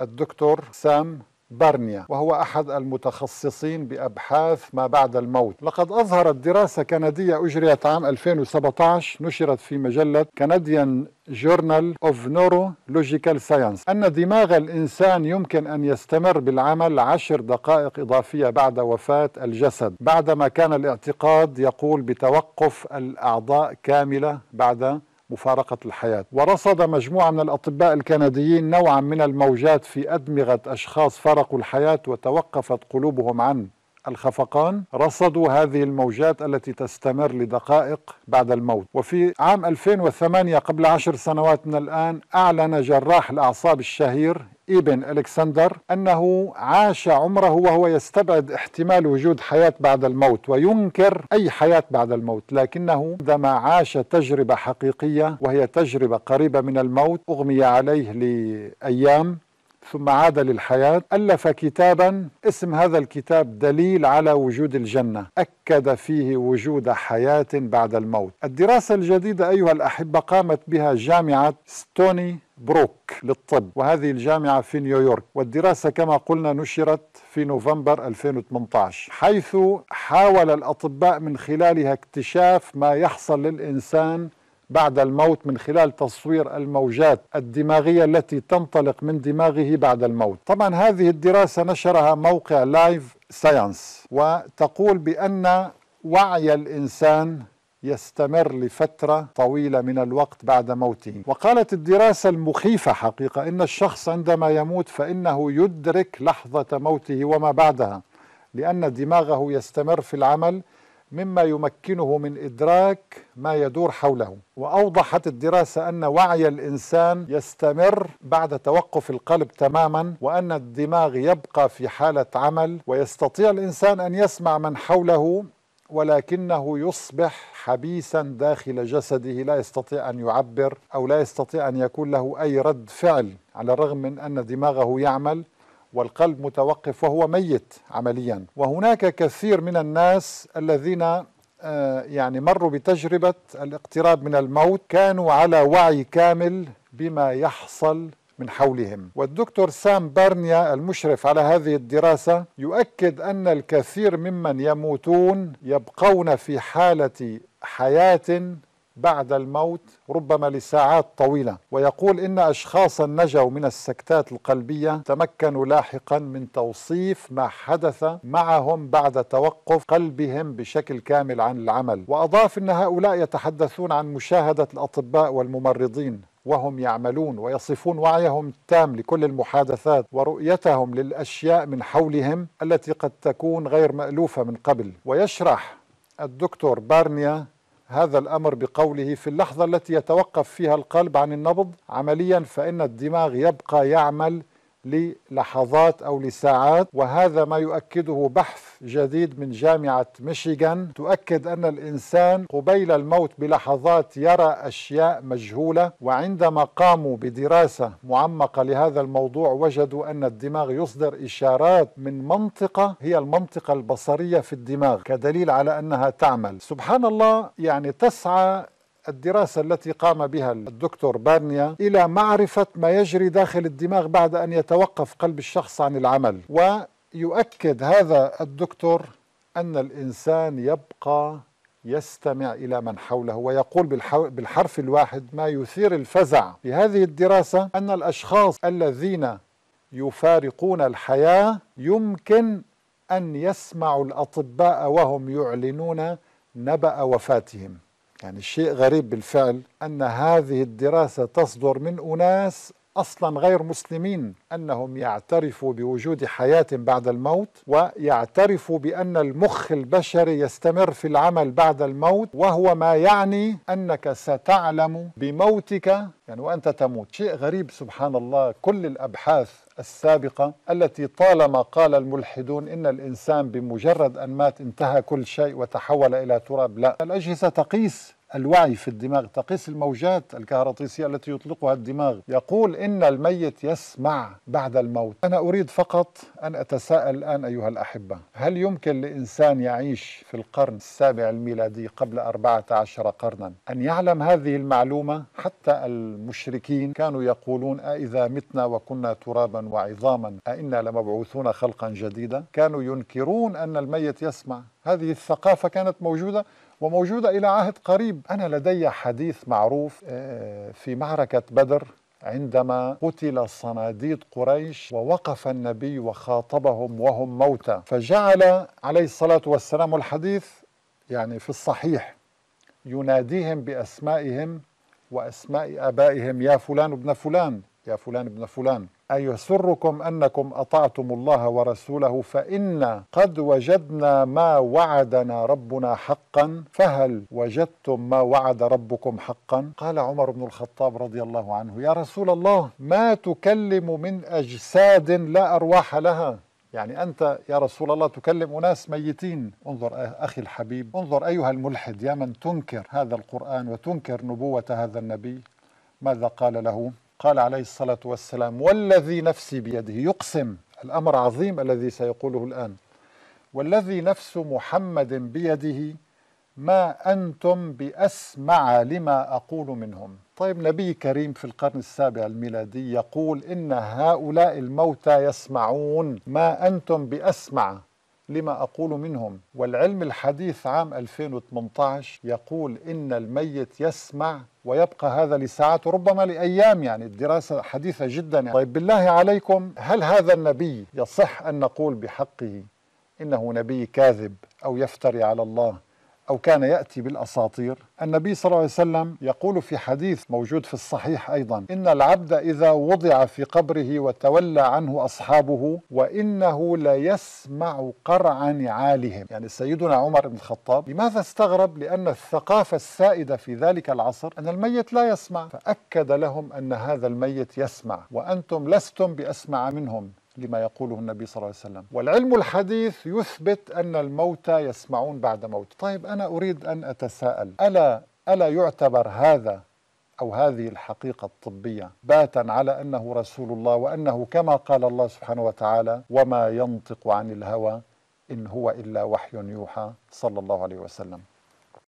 الدكتور سام بارنيا وهو أحد المتخصصين بأبحاث ما بعد الموت لقد أظهرت دراسة كندية أجريت عام 2017 نشرت في مجلة كنديان جورنال اوف نورولوجيكال ساينس أن دماغ الإنسان يمكن أن يستمر بالعمل عشر دقائق إضافية بعد وفاة الجسد بعدما كان الاعتقاد يقول بتوقف الأعضاء كاملة بعد مفارقة الحياة ورصد مجموعة من الأطباء الكنديين نوعا من الموجات في أدمغة أشخاص فارقوا الحياة وتوقفت قلوبهم عنه الخفقان رصدوا هذه الموجات التي تستمر لدقائق بعد الموت وفي عام 2008 قبل عشر سنوات من الآن أعلن جراح الأعصاب الشهير ابن الكسندر انه عاش عمره وهو يستبعد احتمال وجود حياه بعد الموت وينكر اي حياه بعد الموت لكنه عندما عاش تجربه حقيقيه وهي تجربه قريبه من الموت اغمي عليه لايام ثم عاد للحياة ألف كتابا اسم هذا الكتاب دليل على وجود الجنة أكد فيه وجود حياة بعد الموت الدراسة الجديدة أيها الأحبة قامت بها جامعة ستوني بروك للطب وهذه الجامعة في نيويورك والدراسة كما قلنا نشرت في نوفمبر 2018 حيث حاول الأطباء من خلالها اكتشاف ما يحصل للإنسان بعد الموت من خلال تصوير الموجات الدماغية التي تنطلق من دماغه بعد الموت طبعا هذه الدراسة نشرها موقع لايف ساينس وتقول بأن وعي الإنسان يستمر لفترة طويلة من الوقت بعد موته وقالت الدراسة المخيفة حقيقة إن الشخص عندما يموت فإنه يدرك لحظة موته وما بعدها لأن دماغه يستمر في العمل مما يمكنه من ادراك ما يدور حوله واوضحت الدراسه ان وعي الانسان يستمر بعد توقف القلب تماما وان الدماغ يبقى في حاله عمل ويستطيع الانسان ان يسمع من حوله ولكنه يصبح حبيسا داخل جسده لا يستطيع ان يعبر او لا يستطيع ان يكون له اي رد فعل على الرغم من ان دماغه يعمل والقلب متوقف وهو ميت عمليا وهناك كثير من الناس الذين آه، يعني مروا بتجربة الاقتراب من الموت كانوا على وعي كامل بما يحصل من حولهم والدكتور سام بارنيا المشرف على هذه الدراسة يؤكد أن الكثير ممن يموتون يبقون في حالة حياة بعد الموت ربما لساعات طويله ويقول ان اشخاصا نجوا من السكتات القلبيه تمكنوا لاحقا من توصيف ما حدث معهم بعد توقف قلبهم بشكل كامل عن العمل واضاف ان هؤلاء يتحدثون عن مشاهده الاطباء والممرضين وهم يعملون ويصفون وعيهم التام لكل المحادثات ورؤيتهم للاشياء من حولهم التي قد تكون غير مالوفه من قبل ويشرح الدكتور بارنيا هذا الأمر بقوله في اللحظة التي يتوقف فيها القلب عن النبض عمليا فإن الدماغ يبقى يعمل للحظات أو لساعات وهذا ما يؤكده بحث جديد من جامعة ميشيغان تؤكد أن الإنسان قبيل الموت بلحظات يرى أشياء مجهولة وعندما قاموا بدراسة معمقة لهذا الموضوع وجدوا أن الدماغ يصدر إشارات من منطقة هي المنطقة البصرية في الدماغ كدليل على أنها تعمل سبحان الله يعني تسعى الدراسة التي قام بها الدكتور بارنيا إلى معرفة ما يجري داخل الدماغ بعد أن يتوقف قلب الشخص عن العمل و يؤكد هذا الدكتور أن الإنسان يبقى يستمع إلى من حوله ويقول بالحرف الواحد ما يثير الفزع في هذه الدراسة أن الأشخاص الذين يفارقون الحياة يمكن أن يسمعوا الأطباء وهم يعلنون نبأ وفاتهم يعني شيء غريب بالفعل أن هذه الدراسة تصدر من أناس اصلا غير مسلمين انهم يعترفوا بوجود حياه بعد الموت ويعترفوا بان المخ البشري يستمر في العمل بعد الموت وهو ما يعني انك ستعلم بموتك يعني وانت تموت شيء غريب سبحان الله كل الابحاث السابقه التي طالما قال الملحدون ان الانسان بمجرد ان مات انتهى كل شيء وتحول الى تراب لا الاجهزه تقيس الوعي في الدماغ تقيس الموجات الكهرطيسية التي يطلقها الدماغ يقول إن الميت يسمع بعد الموت أنا أريد فقط أن أتساءل الآن أيها الأحبة هل يمكن لإنسان يعيش في القرن السابع الميلادي قبل 14 قرنا أن يعلم هذه المعلومة حتى المشركين كانوا يقولون أئذا آه، متنا وكنا ترابا وعظاما أئنا لمبعوثون خلقا جديدا كانوا ينكرون أن الميت يسمع هذه الثقافة كانت موجودة وموجودة إلى عهد قريب أنا لدي حديث معروف آه، في معركة بدر عندما قتل صناديد قريش ووقف النبي وخاطبهم وهم موتى فجعل عليه الصلاة والسلام الحديث يعني في الصحيح يناديهم بأسمائهم وأسماء آبائهم يا فلان ابن فلان يا فلان ابن فلان أيسركم أنكم أطعتم الله ورسوله فإنا قد وجدنا ما وعدنا ربنا حقا فهل وجدتم ما وعد ربكم حقا قال عمر بن الخطاب رضي الله عنه يا رسول الله ما تكلم من أجساد لا أرواح لها يعني أنت يا رسول الله تكلم أناس ميتين انظر أخي الحبيب انظر أيها الملحد يا من تنكر هذا القرآن وتنكر نبوة هذا النبي ماذا قال له قال عليه الصلاة والسلام والذي نفسي بيده يقسم الأمر عظيم الذي سيقوله الآن والذي نفس محمد بيده ما أنتم بأسمع لما أقول منهم طيب نبي كريم في القرن السابع الميلادي يقول إن هؤلاء الموتى يسمعون ما أنتم بأسمع لما أقول منهم والعلم الحديث عام 2018 يقول إن الميت يسمع ويبقى هذا لساعات ربما لأيام يعني الدراسة حديثة جدا يعني. طيب بالله عليكم هل هذا النبي يصح أن نقول بحقه إنه نبي كاذب أو يفتري على الله أو كان يأتي بالأساطير النبي صلى الله عليه وسلم يقول في حديث موجود في الصحيح أيضا إن العبد إذا وضع في قبره وتولى عنه أصحابه وإنه ليسمع قرع نعالهم يعني سيدنا عمر بن الخطاب لماذا استغرب؟ لأن الثقافة السائدة في ذلك العصر أن الميت لا يسمع فأكد لهم أن هذا الميت يسمع وأنتم لستم بأسمع منهم لما يقوله النبي صلى الله عليه وسلم والعلم الحديث يثبت أن الموتى يسمعون بعد موت طيب أنا أريد أن أتساءل ألا, ألا يعتبر هذا أو هذه الحقيقة الطبية باتا على أنه رسول الله وأنه كما قال الله سبحانه وتعالى وما ينطق عن الهوى إن هو إلا وحي يوحى صلى الله عليه وسلم